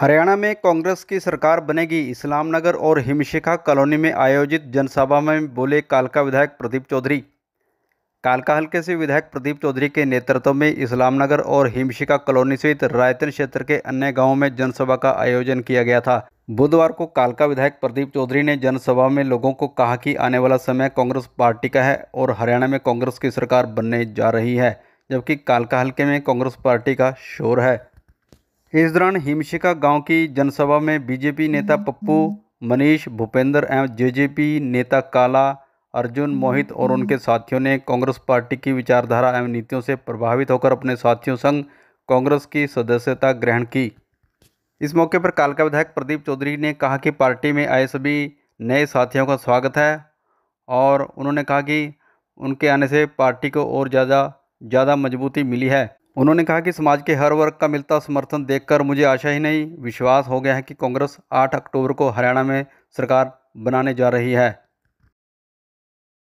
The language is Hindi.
हरियाणा में कांग्रेस की सरकार बनेगी इस्लामनगर और हिमशिखा कॉलोनी में आयोजित जनसभा में बोले कालका विधायक प्रदीप चौधरी कालका हल्के से विधायक प्रदीप चौधरी के नेतृत्व में इस्लामनगर और हिमशिखा कॉलोनी सहित रायतन क्षेत्र के अन्य गांवों में जनसभा का आयोजन किया गया था बुधवार को कालका विधायक प्रदीप चौधरी ने जनसभा में लोगों को कहा कि आने वाला समय कांग्रेस पार्टी का है और हरियाणा में कांग्रेस की सरकार बनने जा रही है जबकि कालका हल्के में कांग्रेस पार्टी का शोर है इस दौरान हिमशिका गांव की जनसभा में बीजेपी नेता पप्पू मनीष भूपेंद्र एवं जेजेपी नेता काला अर्जुन मोहित और उनके साथियों ने कांग्रेस पार्टी की विचारधारा एवं नीतियों से प्रभावित होकर अपने साथियों संग कांग्रेस की सदस्यता ग्रहण की इस मौके पर कालका विधायक प्रदीप चौधरी ने कहा कि पार्टी में आए सभी नए साथियों का स्वागत है और उन्होंने कहा कि उनके आने से पार्टी को और ज़्यादा ज़्यादा मजबूती मिली है उन्होंने कहा कि समाज के हर वर्ग का मिलता समर्थन देखकर मुझे आशा ही नहीं विश्वास हो गया है कि कांग्रेस 8 अक्टूबर को हरियाणा में सरकार बनाने जा रही है